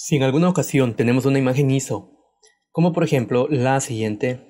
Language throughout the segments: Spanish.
Si en alguna ocasión tenemos una imagen ISO, como por ejemplo la siguiente,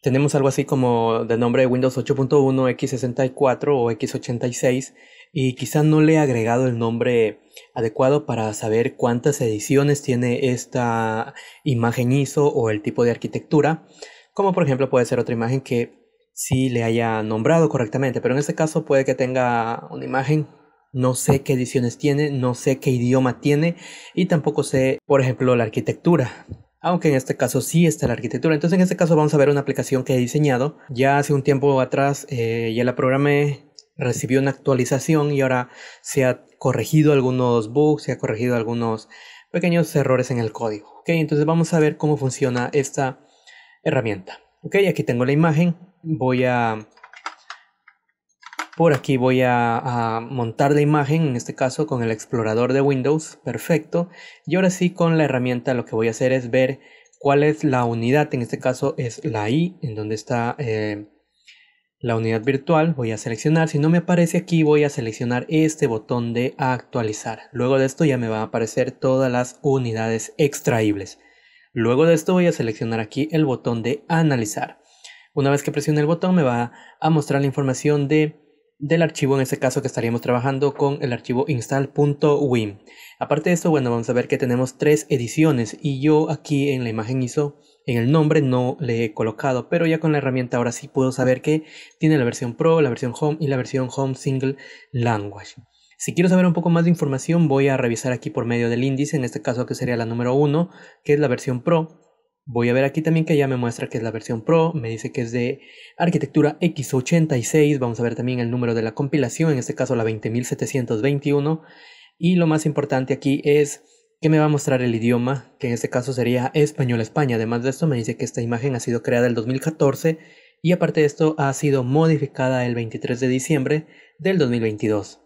tenemos algo así como de nombre Windows 8.1, X64 o X86 y quizá no le he agregado el nombre adecuado para saber cuántas ediciones tiene esta imagen ISO o el tipo de arquitectura, como por ejemplo puede ser otra imagen que sí le haya nombrado correctamente, pero en este caso puede que tenga una imagen no sé qué ediciones tiene, no sé qué idioma tiene y tampoco sé, por ejemplo, la arquitectura. Aunque en este caso sí está la arquitectura. Entonces en este caso vamos a ver una aplicación que he diseñado. Ya hace un tiempo atrás eh, ya la programé, recibió una actualización y ahora se ha corregido algunos bugs, se ha corregido algunos pequeños errores en el código. Okay, Entonces vamos a ver cómo funciona esta herramienta. ¿ok? Aquí tengo la imagen, voy a por aquí voy a, montar la imagen, en este caso con el explorador de Windows, perfecto. Y ahora sí con la herramienta lo que voy a hacer es ver cuál es la unidad, en este caso es la I, en donde está eh, la unidad virtual. Voy a seleccionar, si no me aparece aquí voy a seleccionar este botón de actualizar. Luego de esto ya me van a aparecer todas las unidades extraíbles. Luego de esto voy a seleccionar aquí el botón de analizar. Una vez que presione el botón me va a mostrar la información de del archivo, en este caso que estaríamos trabajando con el archivo install.wim. Aparte de esto, bueno, vamos a ver que tenemos tres ediciones y yo aquí en la imagen hizo en el nombre no le he colocado, pero ya con la herramienta ahora sí puedo saber que tiene la versión Pro, la versión Home y la versión Home Single Language. Si quiero saber un poco más de información voy a revisar aquí por medio del índice, en este caso que sería la número 1, que es la versión Pro, Voy a ver aquí también que ya me muestra que es la versión Pro, me dice que es de arquitectura x86, vamos a ver también el número de la compilación, en este caso la 20721, y lo más importante aquí es que me va a mostrar el idioma, que en este caso sería español España. Además de esto me dice que esta imagen ha sido creada el 2014 y aparte de esto ha sido modificada el 23 de diciembre del 2022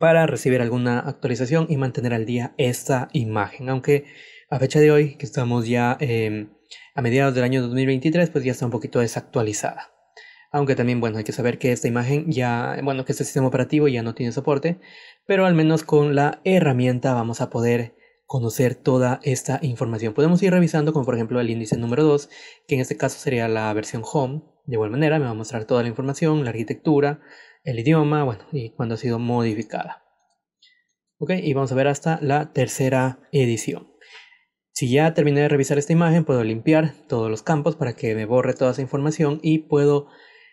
para recibir alguna actualización y mantener al día esta imagen, aunque a fecha de hoy, que estamos ya em, a mediados del año 2023, pues ya está un poquito desactualizada. Aunque también, bueno, hay que saber que esta imagen ya, bueno, que este sistema operativo ya no tiene soporte, pero al menos con la herramienta vamos a poder conocer toda esta información. Podemos ir revisando, como por ejemplo el índice número 2, que en este caso sería la versión home. De igual manera, me va a mostrar toda la información, la arquitectura, el idioma, bueno, y cuando ha sido modificada. Ok, y vamos a ver hasta la tercera edición. Si ya terminé de revisar esta imagen, puedo limpiar todos los campos para que me borre toda esa información y puedo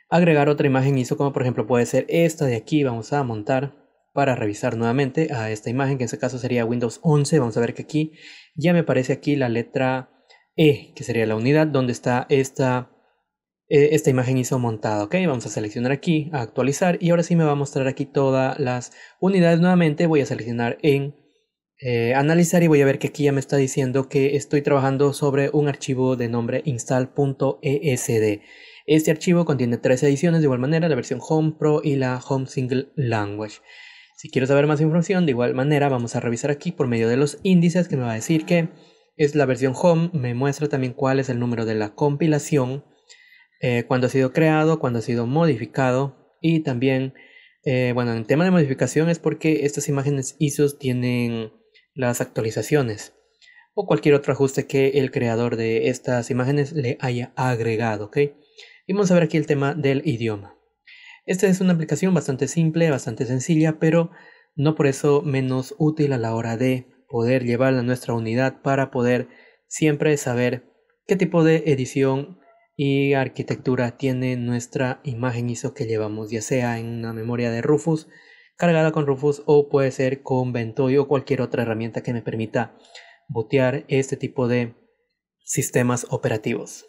agregar otra imagen ISO como por ejemplo puede ser esta de aquí, vamos a montar para revisar nuevamente a esta imagen que en este caso sería Windows 11, vamos a ver que aquí ya me aparece aquí la letra E, que sería la unidad donde está esta, eh, esta imagen ISO montada, vamos a seleccionar aquí, a actualizar y ahora sí me va a mostrar aquí todas las unidades nuevamente, voy a seleccionar en eh, analizar y voy a ver que aquí ya me está diciendo que estoy trabajando sobre un archivo de nombre install.esd. Este archivo contiene tres ediciones de igual manera, la versión Home Pro y la Home Single Language. Si quiero saber más información, de igual manera vamos a revisar aquí por medio de los índices que me va a decir que es la versión Home, me muestra también cuál es el número de la compilación, Cuando eh, cuándo ha sido creado, cuándo ha sido modificado y también, eh, bueno, en tema de modificación es porque estas imágenes ISOs tienen las actualizaciones o cualquier otro ajuste que el creador de estas imágenes le haya agregado, ¿ok? Y vamos a ver aquí el tema del idioma. Esta es una aplicación bastante simple, bastante sencilla, pero no por eso menos útil a la hora de poder llevarla a nuestra unidad para poder siempre saber qué tipo de edición y arquitectura tiene nuestra imagen ISO que llevamos, ya sea en una memoria de Rufus cargada con Rufus o puede ser con Ventoy o cualquier otra herramienta que me permita botear este tipo de sistemas operativos.